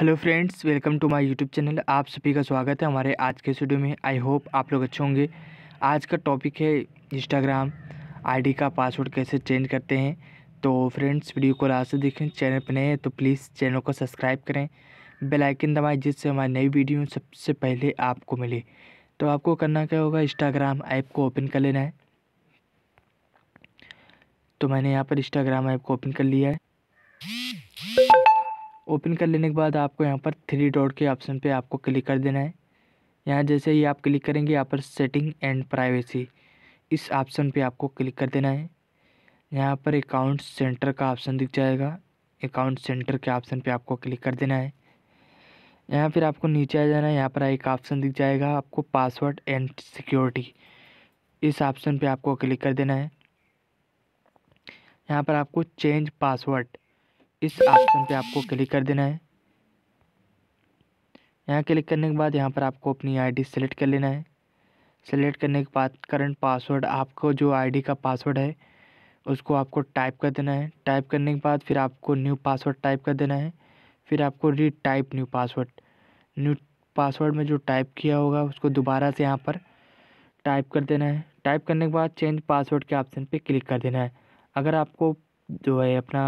hello friends welcome to my YouTube channel आप सभी का स्वागत है हमारे आज के वीडियो में आई होप आप लोग अच्छे होंगे आज का टॉपिक है इंस्टाग्राम आईडी का पासवर्ड कैसे चेंज करते हैं तो फ्रेंड्स वीडियो को लास्ट से देखें चैनल पर नए हैं तो प्लीज़ चैनल को सब्सक्राइब करें बेल आइकन दबाएं जिससे हमारी नई वीडियो सबसे पहले आपको मिले तो आपको करना क्या होगा इंस्टाग्राम ऐप को ओपन कर लेना है तो मैंने यहाँ पर इंस्टाग्राम ऐप को ओपन कर लिया है ओपन कर लेने के बाद आपको यहाँ पर थ्री डॉट के ऑप्शन पे आपको क्लिक कर देना है यहाँ जैसे ही आप क्लिक करेंगे यहाँ पर सेटिंग एंड प्राइवेसी इस ऑप्शन पे आपको क्लिक कर देना है यहाँ पर अकाउंट सेंटर का ऑप्शन दिख जाएगा अकाउंट सेंटर के ऑप्शन पे आपको क्लिक कर देना है यहाँ फिर आपको नीचे आ जाना है यहाँ पर एक ऑप्शन दिख जाएगा आपको पासवर्ड एंड सिक्योरिटी इस ऑप्शन पर आपको क्लिक कर देना है यहाँ पर आपको चेंज पासवर्ड इस ऑप्शन पे आपको क्लिक कर देना है यहाँ क्लिक करने के बाद यहाँ पर आपको अपनी आईडी सेलेक्ट कर लेना है सेलेक्ट करने के बाद करंट पासवर्ड आपको जो आईडी का पासवर्ड है उसको आपको टाइप कर देना है टाइप करने के बाद फिर आपको न्यू पासवर्ड टाइप कर देना है फिर आपको retype new password new password में जो टाइप किया होगा उसको दोबारा से यहाँ पर टाइप कर देना है टाइप करने के बाद चेंज पासवर्ड के ऑप्शन पे क्लिक कर देना है अगर आपको जो है अपना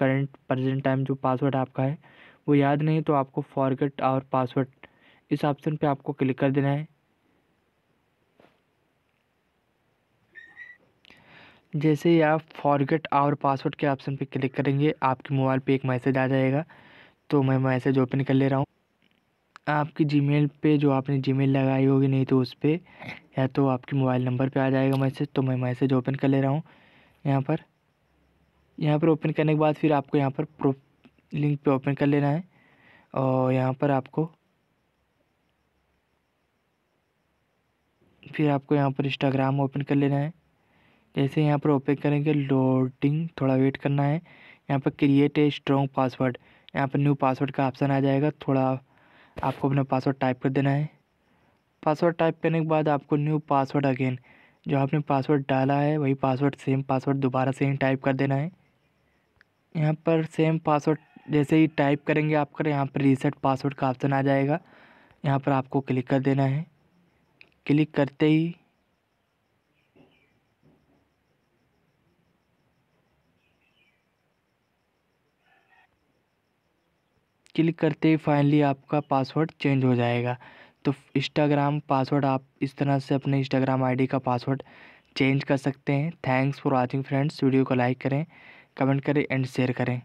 करंट प्रेजेंट टाइम जो पासवर्ड आपका है वो याद नहीं तो आपको फॉरगेट और पासवर्ड इस ऑप्शन पे आपको क्लिक कर देना है जैसे ही आप फॉरगेट आवर पासवर्ड के ऑप्शन पे क्लिक करेंगे आपके मोबाइल पे एक मैसेज आ जाएगा तो मैं मैसेज ओपन कर ले रहा हूँ आपकी जीमेल पे जो आपने जीमेल लगाई होगी नहीं तो उस पर या तो आपके मोबाइल नंबर पे आ जाएगा मैसेज तो मैं मैसेज ओपन कर ले रहा हूँ यहाँ पर यहाँ पर ओपन करने के बाद फिर आपको यहाँ पर प्रो लिंक पे ओपन कर लेना है और यहाँ पर आपको फिर आपको यहाँ पर इंस्टाग्राम ओपन कर लेना है जैसे यहाँ पर ओपन करेंगे लोडिंग थोड़ा वेट करना है यहाँ पर क्रिएट ए स्ट्रॉन्ग पासवर्ड यहाँ पर न्यू पासवर्ड का ऑप्शन आ जाएगा थोड़ा आपको अपना पासवर्ड टाइप कर देना है पासवर्ड टाइप करने के बाद आपको न्यू पासवर्ड अगेन जो आपने पासवर्ड डाला है वही पासवर्ड सेम पासवर्ड दोबारा से ही टाइप कर देना है यहाँ पर सेम पासवर्ड जैसे ही टाइप करेंगे आप कर यहाँ पर रीसेट पासवर्ड का ऑप्शन आ जाएगा यहाँ पर आपको क्लिक कर देना है क्लिक करते ही क्लिक करते ही फाइनली आपका पासवर्ड चेंज हो जाएगा तो इंस्टाग्राम पासवर्ड आप इस तरह से अपने इंस्टाग्राम आईडी का पासवर्ड चेंज कर सकते हैं thanks for watching friends video को लाइक करें कमेंट करें एंड शेयर करें